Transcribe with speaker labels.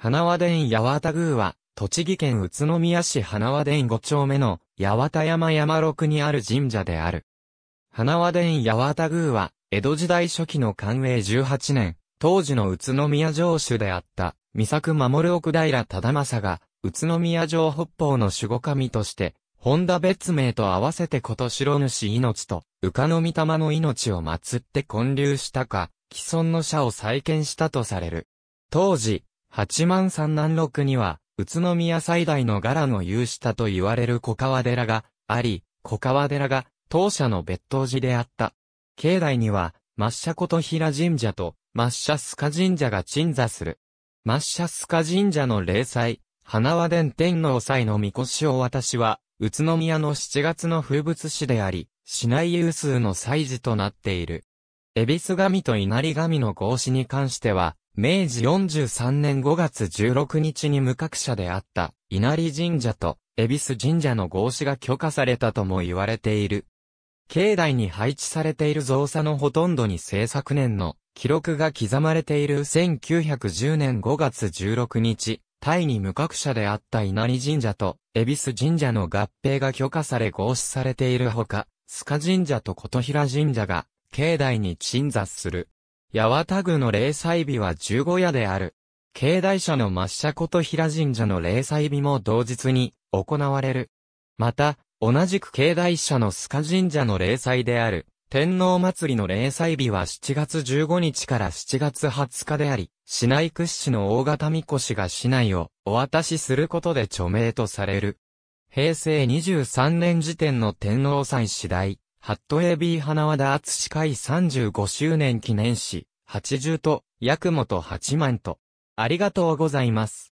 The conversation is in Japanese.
Speaker 1: 花和殿八幡宮は、栃木県宇都宮市花和殿五丁目の八幡山山六にある神社である。花和殿八幡宮は、江戸時代初期の寛永18年、当時の宇都宮城主であった、三作守奥平忠政が、宇都宮城北方の守護神として、本田別名と合わせてこと白主命と、宇鹿の御霊の命を祀って建立したか、既存の社を再建したとされる。当時、八幡三南六には、宇都宮最大の柄の有したと言われる小川寺があり、小川寺が当社の別当寺であった。境内には、抹茶琴平神社と抹茶須賀神社が鎮座する。抹茶須賀神社の霊祭、花輪殿天皇祭の神輿を私は、宇都宮の七月の風物詩であり、市内有数の祭事となっている。恵比寿神と稲荷神の合祀に関しては、明治43年5月16日に無格者であった稲荷神社と恵比寿神社の合祀が許可されたとも言われている。境内に配置されている造作のほとんどに制作年の記録が刻まれている1910年5月16日、タイに無格者であった稲荷神社と恵比寿神社の合併が許可され合祀されているほか、須賀神社と琴平神社が境内に鎮座する。八幡宮の霊祭日は十五夜である。境内社の抹茶と平神社の霊祭日も同日に行われる。また、同じく境内社の須賀神社の霊祭である、天皇祭りの霊祭日は7月15日から7月20日であり、市内屈指の大型神輿が市内をお渡しすることで著名とされる。平成23年時点の天皇祭次第、ハットエビー花和田厚司会35周年記念誌、80と、ヤクモと8万と。ありが
Speaker 2: とうございます。